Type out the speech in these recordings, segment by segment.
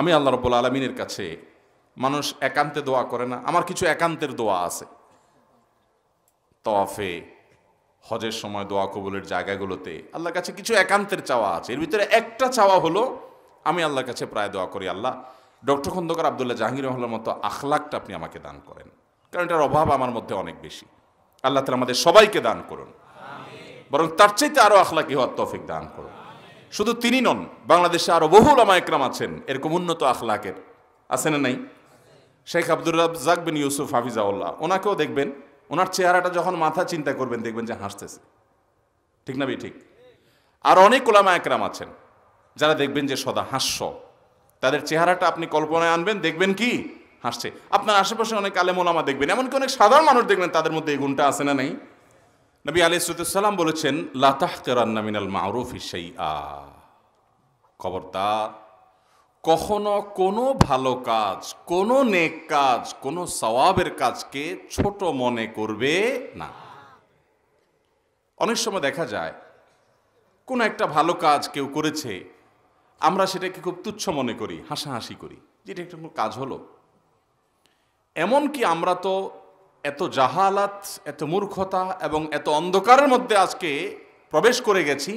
আমি আল্লাহ রব্বুল আলমিনের কাছে মানুষ একান্তে দোয়া করে না আমার কিছু একান্তের দোয়া আছে তফে হজের সময় দোয়া কবুলের জায়গাগুলোতে আল্লাহর কাছে কিছু একান্তের চাওয়া আছে এর ভিতরে একটা চাওয়া হলো আমি আল্লাহর কাছে প্রায় দোয়া করি আল্লাহ ডক্টর খন্দকার আবদুল্লাহ জাহাঙ্গীর রহমার মতো আখলাকটা আপনি আমাকে দান করেন কারণ এটার অভাব আমার মধ্যে অনেক বেশি আল্লাহ তালা আমাদের সবাইকে দান করুন বরং তার চাইতে আরও আখলাকি হওয়ার তফিক দান করুন শুধু তিনি নন বাংলাদেশে আরও বহু একরাম আছেন এরকম উন্নত আখলাকের আছে না নাই শেখ আব্দুর জাক বিন ইউসুফ হাফিজাউল্লাহ ওনাকেও দেখবেন ওনার চেহারাটা যখন মাথা চিন্তা করবেন দেখবেন যে হাসতেছে ঠিক না ভাই ঠিক আর অনেক ওলামা একরাম আছেন যারা দেখবেন যে সদা হাস্য তাদের চেহারাটা আপনি কল্পনায় আনবেন দেখবেন কি হাসছে আপনার আশেপাশে অনেক আলেম ওলামা দেখবেন এমনকি অনেক সাধারণ মানুষ দেখবেন তাদের মধ্যে এই গুণটা আছে না নেই নবী আলিসুদ্দাম বলেছেন লাতাহ কেরান্না মিনাল মারুফ ইসাই আ খবরদার কখনো কোনো ভালো কাজ কোনো নেক কাজ কোনো সওয়াবের কাজকে ছোট মনে করবে না অনেক সময় দেখা যায় কোনো একটা ভালো কাজ কেউ করেছে আমরা সেটাকে খুব তুচ্ছ মনে করি হাসাহাসি করি যেটা একটা কাজ হলো এমনকি আমরা তো এত জাহালাত এত মূর্খতা এবং এত অন্ধকারের মধ্যে আজকে প্রবেশ করে গেছি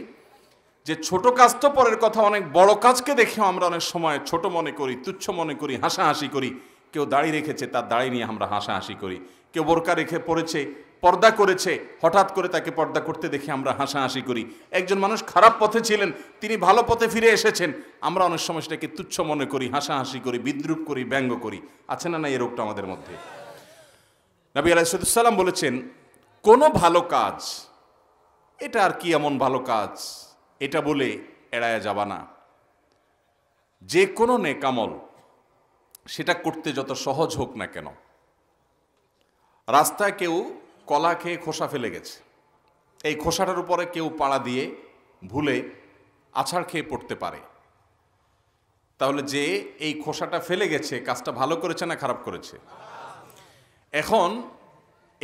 যে ছোট কাজ তো পরের কথা অনেক বড় কাজকে দেখেও আমরা অনেক সময় ছোট মনে করি তুচ্ছ মনে করি হাসাহাসি করি কেউ দাড়ি রেখেছে তার দাড়ি নিয়ে আমরা হাসাহাসি করি কেউ বোরকা রেখে পড়েছে পর্দা করেছে হঠাৎ করে তাকে পর্দা করতে দেখে আমরা হাসাহাসি করি একজন মানুষ খারাপ পথে ছিলেন তিনি ভালো পথে ফিরে এসেছেন আমরা অনেক সময় সেটাকে তুচ্ছ মনে করি হাসাহাসি করি বিদ্রুপ করি ব্যঙ্গ করি আছে না না এই রোগটা আমাদের মধ্যে নবী আলাইসাল্লাম বলেছেন কোনো ভালো কাজ এটা আর কি এমন ভালো কাজ এটা বলে এড়ায়া যাবা না যে কোনো নেকামল সেটা করতে যত সহজ হোক না কেন রাস্তায় কেউ কলা খেয়ে খোসা ফেলে গেছে এই খোসাটার উপরে কেউ পাড়া দিয়ে ভুলে আছাড় খেয়ে পড়তে পারে তাহলে যে এই খোসাটা ফেলে গেছে কাজটা ভালো করেছে না খারাপ করেছে এখন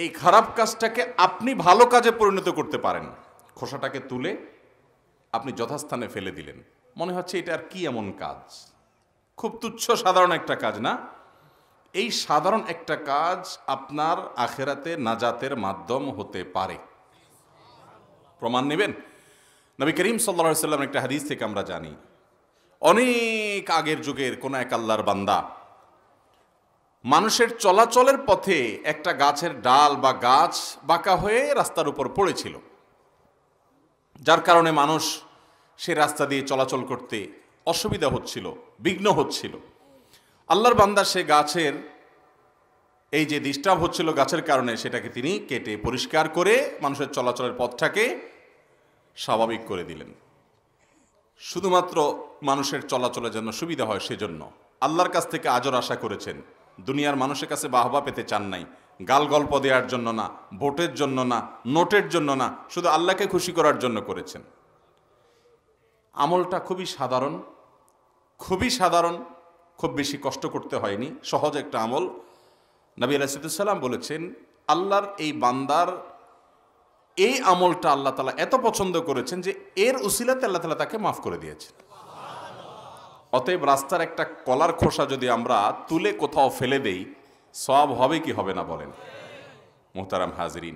এই খারাপ কাজটাকে আপনি ভালো কাজে পরিণত করতে পারেন খোসাটাকে তুলে আপনি যথাস্থানে ফেলে দিলেন মনে হচ্ছে এটা আর কি এমন কাজ খুব তুচ্ছ সাধারণ একটা কাজ না এই সাধারণ একটা কাজ আপনার আখেরাতে নাজাতের মাধ্যম হতে পারে প্রমাণ নেবেন নবী করিম সাল্লা সাল্লাম একটা হাদিস থেকে আমরা জানি অনেক আগের যুগের কোন এক আল্লাহর বান্দা মানুষের চলাচলের পথে একটা গাছের ডাল বা গাছ বাঁকা হয়ে রাস্তার উপর পড়েছিল যার কারণে মানুষ সে রাস্তা দিয়ে চলাচল করতে অসুবিধা হচ্ছিল বিঘ্ন হচ্ছিল আল্লাহর বান্দা সে গাছের এই যে ডিস্টার্ব হচ্ছিল গাছের কারণে সেটাকে তিনি কেটে পরিষ্কার করে মানুষের চলাচলের পথটাকে স্বাভাবিক করে দিলেন শুধুমাত্র মানুষের চলাচলের জন্য সুবিধা হয় সেজন্য আল্লাহর কাছ থেকে আজর আশা করেছেন দুনিয়ার মানুষের কাছে বাহবা পেতে চান নাই গাল গল্প দেওয়ার জন্য না ভোটের জন্য না নোটের জন্য না শুধু আল্লাহকে খুশি করার জন্য করেছেন আমলটা খুবই সাধারণ খুবই সাধারণ খুব বেশি কষ্ট করতে হয়নি সহজ একটা আমল নবী আলাইসাল্লাম বলেছেন আল্লাহর এই বান্দার এই আমলটা আল্লাহ তালা এত পছন্দ করেছেন যে এর উসিলাতে আল্লাহ তালা তাকে মাফ করে দিয়েছেন অতএব রাস্তার একটা কলার খোসা যদি আমরা তুলে কোথাও ফেলে দেই সব হবে কি হবে না বলেন মোহতারাম হাজরিন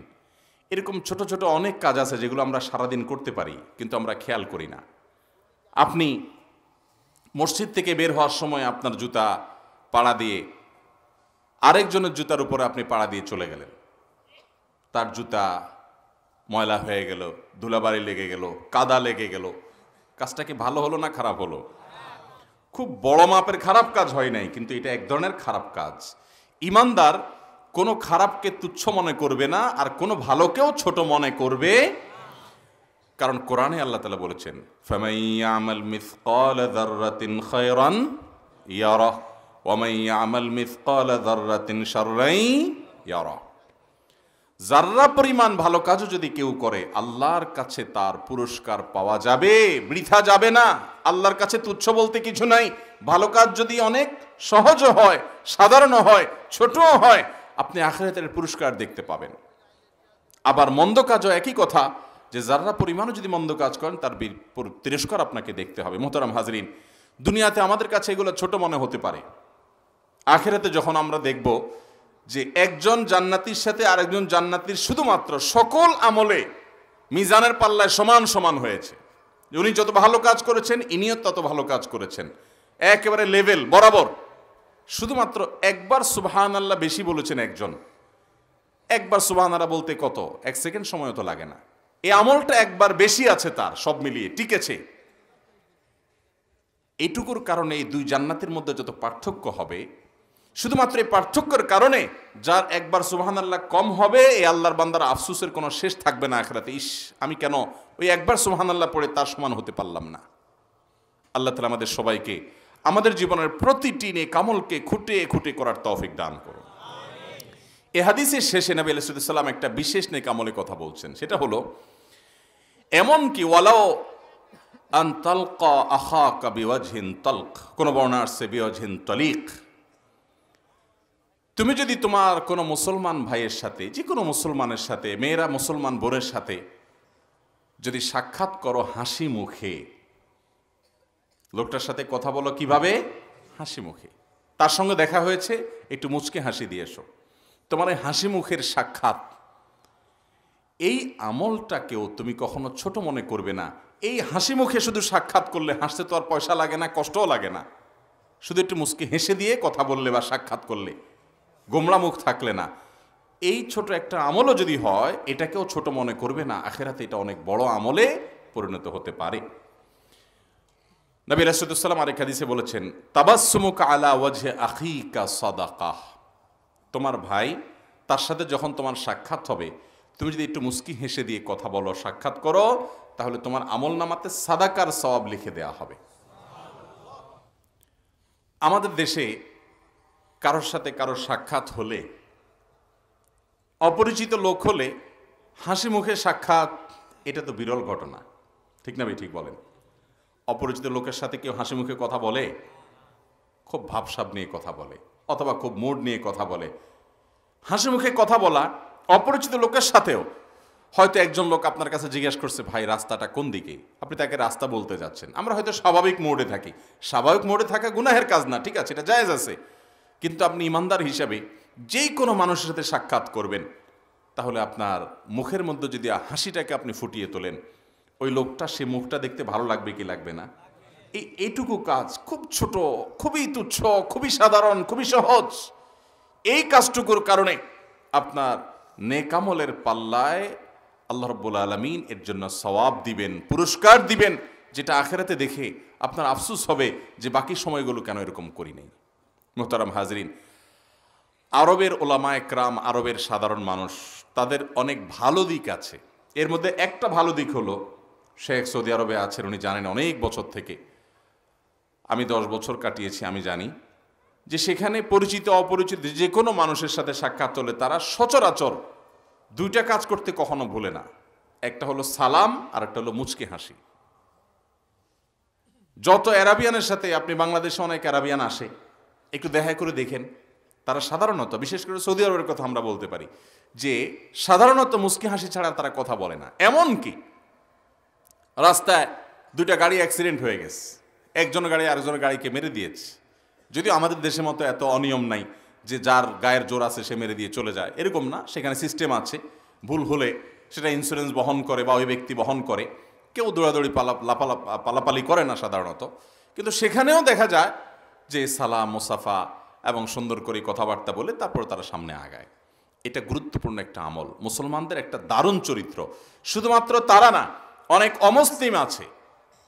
এরকম ছোট ছোট অনেক কাজ আছে যেগুলো আমরা সারাদিন করতে পারি কিন্তু আমরা খেয়াল করি না আপনি মসজিদ থেকে বের হওয়ার সময় আপনার জুতা পাড়া দিয়ে আরেকজনের জুতার উপরে আপনি পাড়া দিয়ে চলে গেলেন তার জুতা ময়লা হয়ে গেল ধুলাবাড়ি লেগে গেল কাদা লেগে গেল কাজটা কি ভালো হলো না খারাপ হলো খুব বড় মাপের খারাপ কাজ হয় নাই কিন্তু এটা এক ধরনের খারাপ কাজ ইমানদার কোনো খারাপকে তুচ্ছ মনে করবে না আর কোনো ভালোকেও ছোট মনে করবে কারণ কোরআনে আল্লাহ তালা বলেছেন ফমাইয়ামাল মিসকাল দাররাতিন খয়রান ইয়ারা ওয়ামাইয়ামাল মিসকাল দাররাতিন শাররাই ইয়ারা যার্রা পরিমাণ ভালো কাজও যদি কেউ করে আল্লাহর কাছে তার পুরস্কার পাওয়া যাবে বৃথা যাবে না আল্লাহর কাছে তুচ্ছ বলতে কিছু নাই ভালো কাজ যদি অনেক সহজ হয় সাধারণ হয় ছোট হয় আপনি আখেরাতের পুরস্কার দেখতে পাবেন আবার মন্দ কাজও একই কথা যে যাররা পরিমাণও যদি মন্দ কাজ করেন তার তিরস্কার আপনাকে দেখতে হবে মোহতারাম হাজরিন দুনিয়াতে আমাদের কাছে এগুলো ছোট মনে হতে পারে আখেরাতে যখন আমরা দেখব যে একজন জান্নাতির সাথে আরেকজন জান্নাতির শুধুমাত্র সকল আমলে মিজানের পাল্লায় সমান সমান হয়েছে উনি যত ভালো কাজ করেছেন ইনিও তত ভালো কাজ করেছেন একেবারে লেভেল বরাবর শুধুমাত্র একবার সুবাহান আল্লাহ বেশি বলেছেন একজন একবার সুবাহান আল্লাহ বলতে কত এক সেকেন্ড সময় তো লাগে না এই আমলটা একবার বেশি আছে তার সব মিলিয়ে টিকেছে এটুকুর কারণে এই দুই জান্নাতের মধ্যে যত পার্থক্য হবে শুধুমাত্র এই পার্থক্যের কারণে যার একবার সুবাহান আল্লাহ কম হবে এই আল্লাহর বান্দার আফসুসের কোনো শেষ থাকবে না আখরাতে ইস আমি কেন ওই একবার সুবাহান আল্লাহ পড়ে তার সমান হতে পারলাম না আল্লাহ তালা আমাদের সবাইকে আমাদের জীবনের প্রতিটি নে কামলকে খুঁটে খুঁটে করার তৌফিক দান করুন এ হাদিসের শেষে নবী আলাইসাল্লাম একটা বিশেষ নে কামলে কথা বলছেন সেটা হলো এমন কি ওয়ালাও আন তলক আহা কা তলক কোনো বর্ণার সে বিওয়াজহীন তলিক তুমি যদি তোমার কোনো মুসলমান ভাইয়ের সাথে যে কোনো মুসলমানের সাথে মেয়েরা মুসলমান বোনের সাথে যদি সাক্ষাৎ করো হাসি মুখে লোকটার সাথে কথা বলো কিভাবে হাসি মুখে তার সঙ্গে দেখা হয়েছে একটু মুচকে হাসি দিয়ে এসো তোমার এই হাসি মুখের সাক্ষাৎ এই আমলটাকেও তুমি কখনো ছোট মনে করবে না এই হাসি মুখে শুধু সাক্ষাৎ করলে হাসতে তো আর পয়সা লাগে না কষ্টও লাগে না শুধু একটু মুচকে হেসে দিয়ে কথা বললে বা সাক্ষাৎ করলে গোমলা মুখ থাকলে না এই ছোট একটা আমলও যদি হয় এটাকেও ছোট মনে করবে না আখেরাতে এটা অনেক বড় আমলে পরিণত হতে পারে নবী রাসুদুসাল্লাম আরেক হাদিসে বলেছেন তাবাসুমুক আলা ওয়াজে আখিকা সদাকাহ তোমার ভাই তার সাথে যখন তোমার সাক্ষাৎ হবে তুমি যদি একটু মুস্কি হেসে দিয়ে কথা বলো সাক্ষাৎ করো তাহলে তোমার আমল নামাতে সাদাকার সবাব লিখে দেয়া হবে আমাদের দেশে কারোর সাথে কারোর সাক্ষাৎ হলে অপরিচিত লোক হলে হাসি মুখে সাক্ষাৎ এটা তো বিরল ঘটনা ঠিক না ভাই ঠিক বলেন অপরিচিত লোকের সাথে কেউ হাসি মুখে কথা বলে খুব ভাবসাব নিয়ে কথা বলে অথবা খুব মুড নিয়ে কথা বলে হাসি মুখে কথা বলা অপরিচিত লোকের সাথেও হয়তো একজন লোক আপনার কাছে জিজ্ঞেস করছে ভাই রাস্তাটা কোন দিকে আপনি তাকে রাস্তা বলতে যাচ্ছেন আমরা হয়তো স্বাভাবিক মোড়ে থাকি স্বাভাবিক মোড়ে থাকা গুনাহের কাজ না ঠিক আছে এটা জায়েজ আছে কিন্তু আপনি ইমানদার হিসাবে যেই কোনো মানুষের সাথে সাক্ষাৎ করবেন তাহলে আপনার মুখের মধ্যে যদি হাসিটাকে আপনি ফুটিয়ে তোলেন ওই লোকটা সে মুখটা দেখতে ভালো লাগবে কি লাগবে না এই এইটুকু কাজ খুব ছোট খুবই তুচ্ছ খুবই সাধারণ খুবই সহজ এই কাজটুকুর কারণে আপনার নেকামলের পাল্লায় আল্লাহ রব্বুল আলমিন এর জন্য সওয়াব দিবেন পুরস্কার দিবেন যেটা আখেরাতে দেখে আপনার আফসুস হবে যে বাকি সময়গুলো কেন এরকম করি নেই মোহতারাম হাজরিন আরবের ওলামায় ক্রাম আরবের সাধারণ মানুষ তাদের অনেক ভালো দিক আছে এর মধ্যে একটা ভালো দিক হলো শেখ সৌদি আরবে আছেন উনি জানেন অনেক বছর থেকে আমি দশ বছর কাটিয়েছি আমি জানি যে সেখানে পরিচিত অপরিচিত যে কোনো মানুষের সাথে সাক্ষাৎ হলে তারা সচরাচর দুইটা কাজ করতে কখনো ভুলে না একটা হলো সালাম আর একটা হলো মুচকে হাসি যত অ্যারাবিয়ানের সাথে আপনি বাংলাদেশে অনেক অ্যারাবিয়ান আসে একটু দেখা করে দেখেন তারা সাধারণত বিশেষ করে সৌদি আরবের কথা আমরা বলতে পারি যে সাধারণত মুস্কি হাসি ছাড়া তারা কথা বলে না এমন কি রাস্তায় দুইটা গাড়ি অ্যাক্সিডেন্ট হয়ে গেছে একজন গাড়ি আরেকজনের গাড়িকে মেরে দিয়েছে যদিও আমাদের দেশের মতো এত অনিয়ম নাই যে যার গায়ের জোর আছে সে মেরে দিয়ে চলে যায় এরকম না সেখানে সিস্টেম আছে ভুল হলে সেটা ইন্স্যুরেন্স বহন করে বা ওই ব্যক্তি বহন করে কেউ দৌড়াদৌড়ি পালা লাপালা পালাপালি করে না সাধারণত কিন্তু সেখানেও দেখা যায় যে সালাম মুসাফা এবং সুন্দর করে কথাবার্তা বলে তারপর তারা সামনে আগায় এটা গুরুত্বপূর্ণ একটা আমল মুসলমানদের একটা দারুণ চরিত্র শুধুমাত্র তারা না অনেক অমুসলিম আছে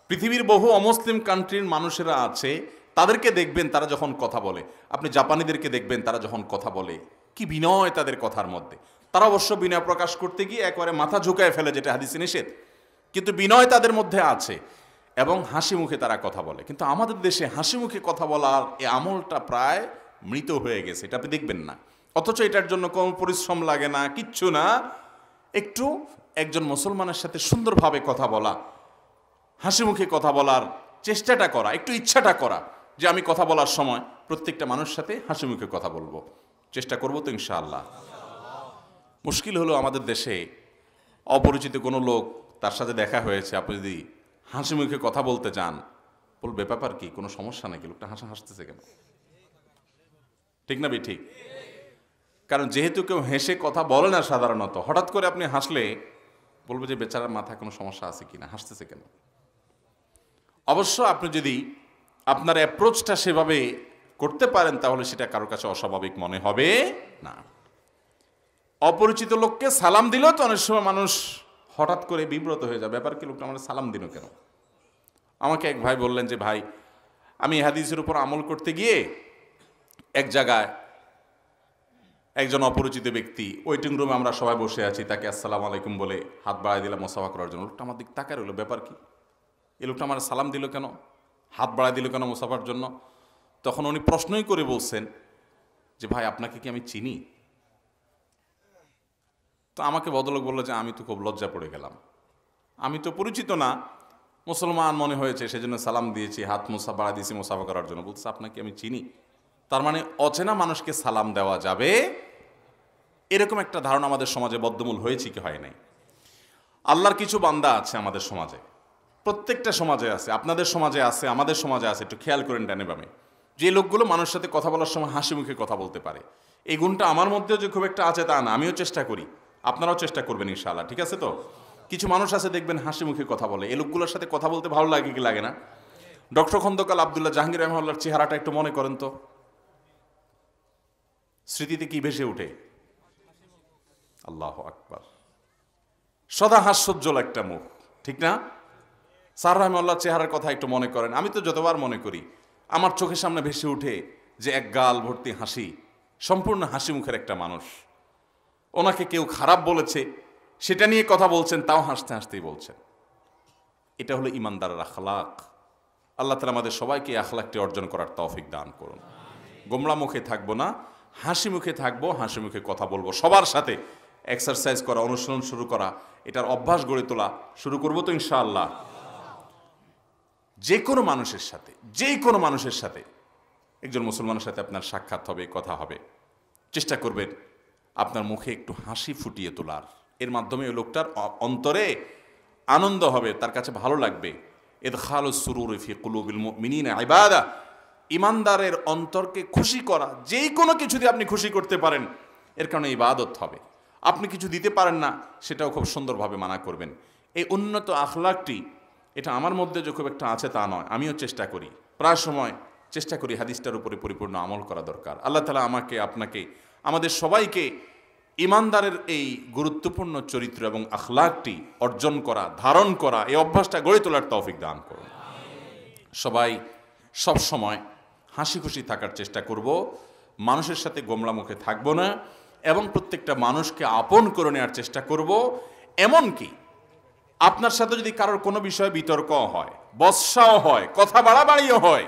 পৃথিবীর বহু অমুসলিম কান্ট্রির মানুষেরা আছে তাদেরকে দেখবেন তারা যখন কথা বলে আপনি জাপানিদেরকে দেখবেন তারা যখন কথা বলে কি বিনয় তাদের কথার মধ্যে তারা অবশ্য বিনয় প্রকাশ করতে গিয়ে একবারে মাথা ঝুঁকায় ফেলে যেটা হাদিস নিষেধ কিন্তু বিনয় তাদের মধ্যে আছে এবং হাসি মুখে তারা কথা বলে কিন্তু আমাদের দেশে হাসি মুখে কথা বলার এই আমলটা প্রায় মৃত হয়ে গেছে এটা আপনি দেখবেন না অথচ এটার জন্য কোন পরিশ্রম লাগে না কিচ্ছু না একটু একজন মুসলমানের সাথে সুন্দরভাবে কথা বলা হাসি মুখে কথা বলার চেষ্টাটা করা একটু ইচ্ছাটা করা যে আমি কথা বলার সময় প্রত্যেকটা মানুষের সাথে হাসি মুখে কথা বলবো চেষ্টা করবো তো ইনশাআল্লাহ মুশকিল হলো আমাদের দেশে অপরিচিত কোনো লোক তার সাথে দেখা হয়েছে আপনি যদি হাসি মুখে কথা বলতে চান বলবে ব্যাপার কি কোনো সমস্যা নাকি লোকটা হাসা হাসতেছে কেন ঠিক না ভাই ঠিক কারণ যেহেতু কেউ হেসে কথা বলে না সাধারণত হঠাৎ করে আপনি হাসলে বলবো যে বেচারার মাথায় কোনো সমস্যা আছে কি না হাসতেছে কেন অবশ্য আপনি যদি আপনার অ্যাপ্রোচটা সেভাবে করতে পারেন তাহলে সেটা কারোর কাছে অস্বাভাবিক মনে হবে না অপরিচিত লোককে সালাম দিলেও তো অনেক সময় মানুষ হঠাৎ করে বিব্রত হয়ে যাবে ব্যাপার কি লোকটা আমার সালাম দিন কেন আমাকে এক ভাই বললেন যে ভাই আমি হাদিসের উপর আমল করতে গিয়ে এক জায়গায় একজন অপরিচিত ব্যক্তি ওয়েটিং রুমে আমরা সবাই বসে আছি তাকে আসসালাম আলাইকুম বলে হাত বাড়াই দিলাম মোসাফা করার জন্য লোকটা আমার দিক তাকার রইল ব্যাপার কি এই লোকটা আমার সালাম দিল কেন হাত বাড়াই দিল কেন মোসাফার জন্য তখন উনি প্রশ্নই করে বলছেন যে ভাই আপনাকে কি আমি চিনি তো আমাকে বদলক বললো যে আমি তো খুব লজ্জা পড়ে গেলাম আমি তো পরিচিত না মুসলমান মনে হয়েছে সেজন্য সালাম দিয়েছি হাত মোসা বাড়া দিয়েছি মোসাফা করার জন্য বলছে আপনাকে আমি চিনি তার মানে অচেনা মানুষকে সালাম দেওয়া যাবে এরকম একটা ধারণা আমাদের সমাজে বদ্ধমূল হয়েছে কি হয় নাই আল্লাহর কিছু বান্দা আছে আমাদের সমাজে প্রত্যেকটা সমাজে আছে আপনাদের সমাজে আছে আমাদের সমাজে আছে একটু খেয়াল করেন ডানে বামে যে লোকগুলো মানুষের সাথে কথা বলার সময় হাসি মুখে কথা বলতে পারে এই গুণটা আমার মধ্যেও যে খুব একটা আছে তা না আমিও চেষ্টা করি আপনারাও চেষ্টা করবেন ইনশাল্লাহ ঠিক আছে তো কিছু মানুষ আছে দেখবেন হাসি মুখে কথা বলে এ লোকগুলোর সাথে কথা বলতে ভালো লাগে কি লাগে না ডক্টর খন্দকাল আবদুল্লাহ জাহাঙ্গীর রহমার চেহারাটা একটু মনে করেন তো স্মৃতিতে কি ভেসে উঠে আল্লাহ আকবার সদা হাস্যজ্জ্বল একটা মুখ ঠিক না স্যার রহমার চেহারার কথা একটু মনে করেন আমি তো যতবার মনে করি আমার চোখের সামনে ভেসে উঠে যে এক গাল ভর্তি হাসি সম্পূর্ণ হাসি মুখের একটা মানুষ ওনাকে কেউ খারাপ বলেছে সেটা নিয়ে কথা বলছেন তাও হাসতে হাসতেই বলছেন এটা হলো ইমানদার আখলাক আল্লাহ তালা আমাদের সবাইকে আখলাকটি অর্জন করার তৌফিক দান করুন গোমড়া মুখে থাকবো না হাসি মুখে থাকবো হাসি মুখে কথা বলবো সবার সাথে এক্সারসাইজ করা অনুশীলন শুরু করা এটার অভ্যাস গড়ে তোলা শুরু করবো তো ইনশাআল্লাহ যে কোনো মানুষের সাথে যে কোনো মানুষের সাথে একজন মুসলমানের সাথে আপনার সাক্ষাৎ হবে কথা হবে চেষ্টা করবেন আপনার মুখে একটু হাসি ফুটিয়ে তোলার এর মাধ্যমে ওই লোকটার অন্তরে আনন্দ হবে তার কাছে ভালো লাগবে খাল সুরুর ইফি কুলুবিল মিনিন আইবাদা ইমানদারের অন্তরকে খুশি করা যেই কোনো কিছু দিয়ে আপনি খুশি করতে পারেন এর কারণে ইবাদত হবে আপনি কিছু দিতে পারেন না সেটাও খুব সুন্দরভাবে মানা করবেন এই উন্নত আখলাকটি এটা আমার মধ্যে যে খুব একটা আছে তা নয় আমিও চেষ্টা করি প্রায় সময় চেষ্টা করি হাদিসটার উপরে পরিপূর্ণ আমল করা দরকার আল্লাহ তালা আমাকে আপনাকে আমাদের সবাইকে ইমানদারের এই গুরুত্বপূর্ণ চরিত্র এবং আখলাকটি অর্জন করা ধারণ করা এই অভ্যাসটা গড়ে তোলার তৌফিক দান করুন সবাই সব সময় হাসি খুশি থাকার চেষ্টা করব মানুষের সাথে গোমলা মুখে থাকব না এবং প্রত্যেকটা মানুষকে আপন করে নেওয়ার চেষ্টা করব এমনকি আপনার সাথে যদি কারোর কোনো বিষয়ে বিতর্ক হয় বৎসাও হয় কথা বাড়াবাড়িও হয়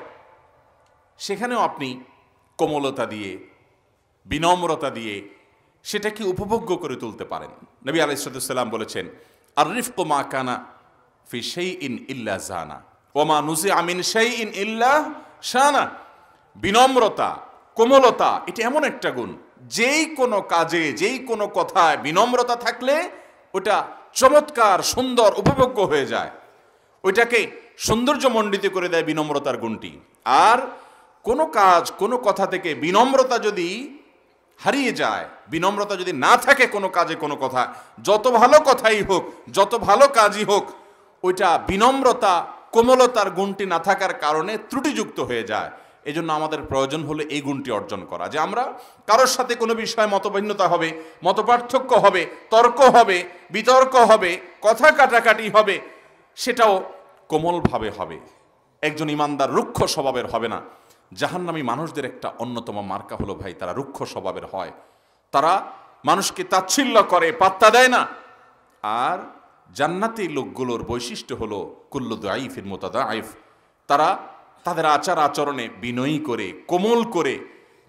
সেখানেও আপনি কোমলতা দিয়ে বিনম্রতা দিয়ে সেটাকে উপভোগ্য করে তুলতে পারেন নবী আলাইসাল্লাম বলেছেন আরিফ কোমা কানা ফি সেই ইন ইল্লা জানা ওমা নুজি আমিন সেই ইন ইল্লা শানা বিনম্রতা কোমলতা এটা এমন একটা গুণ যেই কোনো কাজে যেই কোনো কথায় বিনম্রতা থাকলে ওটা চমৎকার সুন্দর উপভোগ্য হয়ে যায় ওইটাকে সৌন্দর্যমণ্ডিত করে দেয় বিনম্রতার গুণটি আর কোনো কাজ কোনো কথা থেকে বিনম্রতা যদি হারিয়ে যায় বিনম্রতা যদি না থাকে কোনো কাজে কোনো কথা যত ভালো কথাই হোক যত ভালো কাজই হোক ওইটা বিনম্রতা কোমলতার গুণটি না থাকার কারণে ত্রুটিযুক্ত হয়ে যায় এই জন্য আমাদের প্রয়োজন হলো এই গুণটি অর্জন করা যে আমরা কারোর সাথে কোনো বিষয়ে মতভিন্নতা হবে মতপার্থক্য হবে তর্ক হবে বিতর্ক হবে কথা কাটাকাটি হবে সেটাও কোমলভাবে হবে একজন ইমানদার রুক্ষ স্বভাবের হবে না জাহান্নামি মানুষদের একটা অন্যতম মার্কা হলো ভাই তারা রুক্ষ স্বভাবের হয় তারা মানুষকে তাচ্ছিল্য করে পাত্তা দেয় না আর জান্নাতি লোকগুলোর বৈশিষ্ট্য হলো কুল্লুদ আইফের মোতাদ আইফ তারা তাদের আচার আচরণে বিনয়ী করে কোমল করে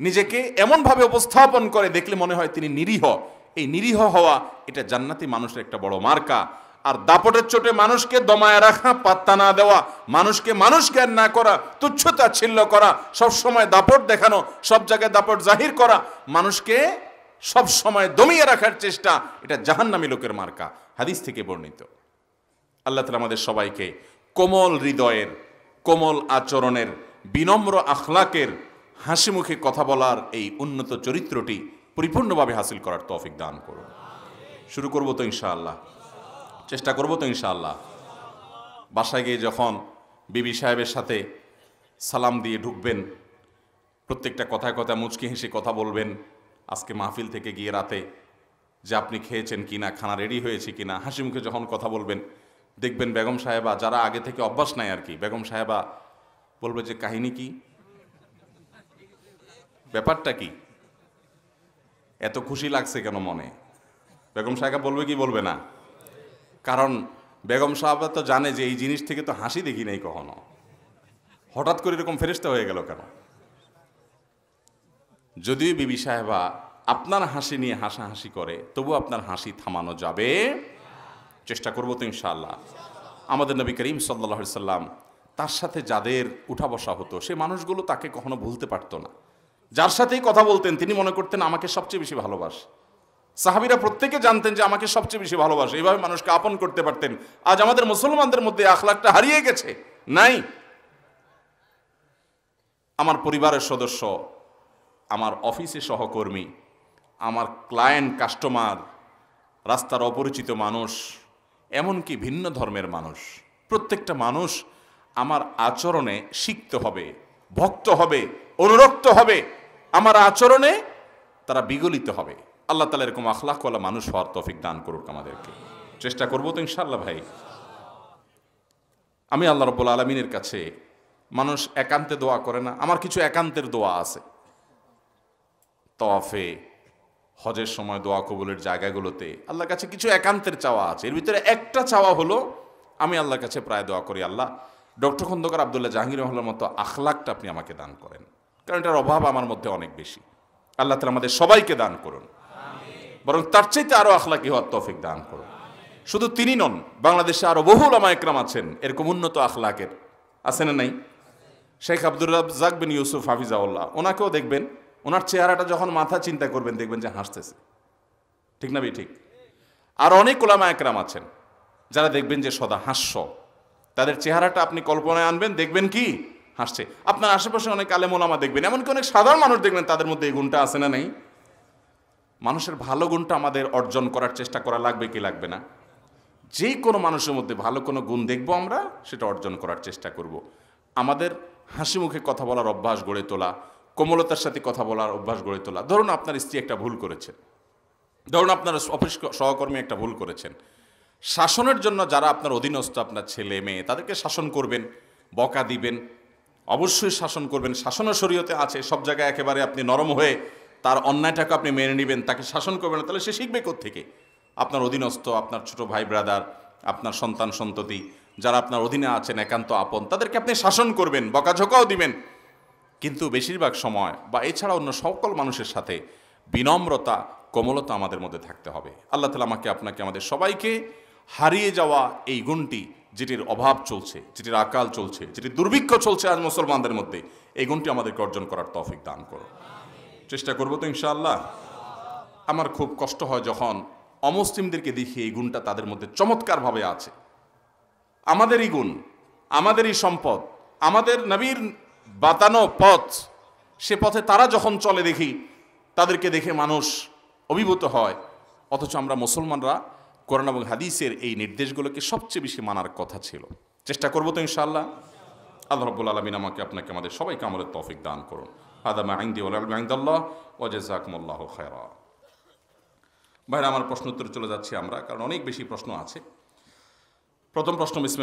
নিজেকে এমনভাবে উপস্থাপন করে দেখলে মনে হয় তিনি নিরীহ এই নিরীহ হওয়া এটা জান্নাতি মানুষের একটা বড় মার্কা আর দাপটের চোটে মানুষকে দমায় রাখা পাত্তা না দেওয়া মানুষকে মানুষ জ্ঞান না করা তুচ্ছতা ছিল্ল করা সব সময় দাপট দেখানো সব জায়গায় দাপট জাহির করা মানুষকে সব সময় দমিয়ে রাখার চেষ্টা এটা জাহান্নামী লোকের মার্কা হাদিস থেকে বর্ণিত আল্লাহ তালা আমাদের সবাইকে কোমল হৃদয়ের কোমল আচরণের বিনম্র আখলাকের হাসি মুখে কথা বলার এই উন্নত চরিত্রটি পরিপূর্ণভাবে হাসিল করার তফিক দান করুন শুরু করবো তো ইনশাআল্লাহ চেষ্টা করব তো ইনশাআল্লাহ বাসায় গিয়ে যখন বিবি সাহেবের সাথে সালাম দিয়ে ঢুকবেন প্রত্যেকটা কথায় কথা মুচকি হেসে কথা বলবেন আজকে মাহফিল থেকে গিয়ে রাতে যে আপনি খেয়েছেন কি না খানা রেডি হয়েছে কি না হাসি মুখে যখন কথা বলবেন দেখবেন বেগম সাহেবা যারা আগে থেকে অভ্যাস নাই আর কি বেগম সাহেবা বলবে যে কাহিনী কি ব্যাপারটা কি এত খুশি লাগছে কেন মনে বেগম সাহেবা বলবে কি বলবে না কারণ বেগম সাহাবা তো জানে যে এই জিনিস থেকে তো হাসি দেখি নাই কখনো হঠাৎ করে এরকম ফেরিস্তা হয়ে গেল কেন যদিও বিবি সাহেবা আপনার হাসি নিয়ে হাসাহাসি করে তবু আপনার হাসি থামানো যাবে চেষ্টা করবো তো ইনশাআল্লাহ আমাদের নবী করিম সাল্লা সাল্লাম তার সাথে যাদের উঠা বসা হতো সে মানুষগুলো তাকে কখনো ভুলতে পারতো না যার সাথেই কথা বলতেন তিনি মনে করতেন আমাকে সবচেয়ে বেশি ভালোবাসে সাহাবিরা প্রত্যেকে জানতেন যে আমাকে সবচেয়ে বেশি ভালোবাসে এইভাবে মানুষকে আপন করতে পারতেন আজ আমাদের মুসলমানদের মধ্যে আখলাখটা হারিয়ে গেছে নাই আমার পরিবারের সদস্য আমার অফিসে সহকর্মী আমার ক্লায়েন্ট কাস্টমার রাস্তার অপরিচিত মানুষ এমনকি ভিন্ন ধর্মের মানুষ প্রত্যেকটা মানুষ আমার আচরণে শিক্ত হবে ভক্ত হবে অনুরক্ত হবে আমার আচরণে তারা বিগলিত হবে আল্লাহ তালা এরকম আখলাখওয়ালা মানুষ হওয়ার তফিক দান করুক আমাদেরকে চেষ্টা করবো তো ইনশাল্লাহ ভাই আমি আল্লাহ রব্বুল আলমিনের কাছে মানুষ একান্তে দোয়া করে না আমার কিছু একান্তের দোয়া আছে তফে হজের সময় দোয়া কবুলের জায়গাগুলোতে আল্লাহর কাছে কিছু একান্তের চাওয়া আছে এর ভিতরে একটা চাওয়া হলো আমি আল্লাহর কাছে প্রায় দোয়া করি আল্লাহ ডক্টর খন্দকার আবদুল্লাহ জাহাঙ্গীর রহমার মতো আখলাকটা আপনি আমাকে দান করেন কারণ এটার অভাব আমার মধ্যে অনেক বেশি আল্লাহ তালা আমাদের সবাইকে দান করুন বরং তার চাইতে আরও আখলাকি হওয়ার তফিক দান করো শুধু তিনি নন বাংলাদেশে আরও বহুল একরাম আছেন এরকম উন্নত আখলাকের আছে না নাই শেখ আব্দুর রাজ্জাক বিন ইউসুফ হাফিজাউল্লাহ ওনাকেও দেখবেন ওনার চেহারাটা যখন মাথা চিন্তা করবেন দেখবেন যে হাসতেছে ঠিক না ভাই ঠিক আর অনেক ওলামা একরাম আছেন যারা দেখবেন যে সদা হাস্য তাদের চেহারাটা আপনি কল্পনায় আনবেন দেখবেন কি হাসছে আপনার আশেপাশে অনেক আলেম ওলামা দেখবেন এমনকি অনেক সাধারণ মানুষ দেখবেন তাদের মধ্যে এই গুণটা আছে না নেই মানুষের ভালো গুণটা আমাদের অর্জন করার চেষ্টা করা লাগবে কি লাগবে না যে কোনো মানুষের মধ্যে ভালো কোনো গুণ দেখব আমরা সেটা অর্জন করার চেষ্টা করব। আমাদের হাসি মুখে কথা বলার অভ্যাস গড়ে তোলা কোমলতার সাথে কথা বলার অভ্যাস গড়ে তোলা ধরুন আপনার স্ত্রী একটা ভুল করেছে ধরুন আপনার অফিস সহকর্মী একটা ভুল করেছেন শাসনের জন্য যারা আপনার অধীনস্থ আপনার ছেলে মেয়ে তাদেরকে শাসন করবেন বকা দিবেন অবশ্যই শাসন করবেন শাসনের শরীয়তে আছে সব জায়গায় একেবারে আপনি নরম হয়ে তার অন্যায়টাকে আপনি মেনে নেবেন তাকে শাসন করবেন না তাহলে সে শিখবে থেকে আপনার অধীনস্থ আপনার ছোট ভাই ব্রাদার আপনার সন্তান সন্ততি যারা আপনার অধীনে আছেন একান্ত আপন তাদেরকে আপনি শাসন করবেন বকাঝকাও দিবেন কিন্তু বেশিরভাগ সময় বা এছাড়া অন্য সকল মানুষের সাথে বিনম্রতা কোমলতা আমাদের মধ্যে থাকতে হবে আল্লাহ তালা আমাকে আপনাকে আমাদের সবাইকে হারিয়ে যাওয়া এই গুণটি যেটির অভাব চলছে যেটির আকাল চলছে যেটির দুর্ভিক্ষ চলছে আজ মুসলমানদের মধ্যে এই গুণটি আমাদেরকে অর্জন করার তফিক দান করো চেষ্টা করবো তো ইনশাল্লাহ আমার খুব কষ্ট হয় যখন অমুসলিমদেরকে দেখি এই গুণটা তাদের মধ্যে চমৎকারভাবে আছে এই গুণ আমাদেরই সম্পদ আমাদের নবীর বাতানো পথ সে পথে তারা যখন চলে দেখি তাদেরকে দেখে মানুষ অভিভূত হয় অথচ আমরা মুসলমানরা কোরআন এবং হাদিসের এই নির্দেশগুলোকে সবচেয়ে বেশি মানার কথা ছিল চেষ্টা করবো তো ইনশাআল্লাহ আল্লাহ রব্বুল আলমিন আমাকে আপনাকে আমাদের সবাইকে আমাদের তফিক দান করুন হাদা মাহিন্দি ওলাল্লাহ ওয়াজেজাকমুল্লাহ খেরা ভাইরা আমার প্রশ্ন উত্তর চলে যাচ্ছি আমরা কারণ অনেক বেশি প্রশ্ন আছে প্রথম প্রশ্ন বিসমিল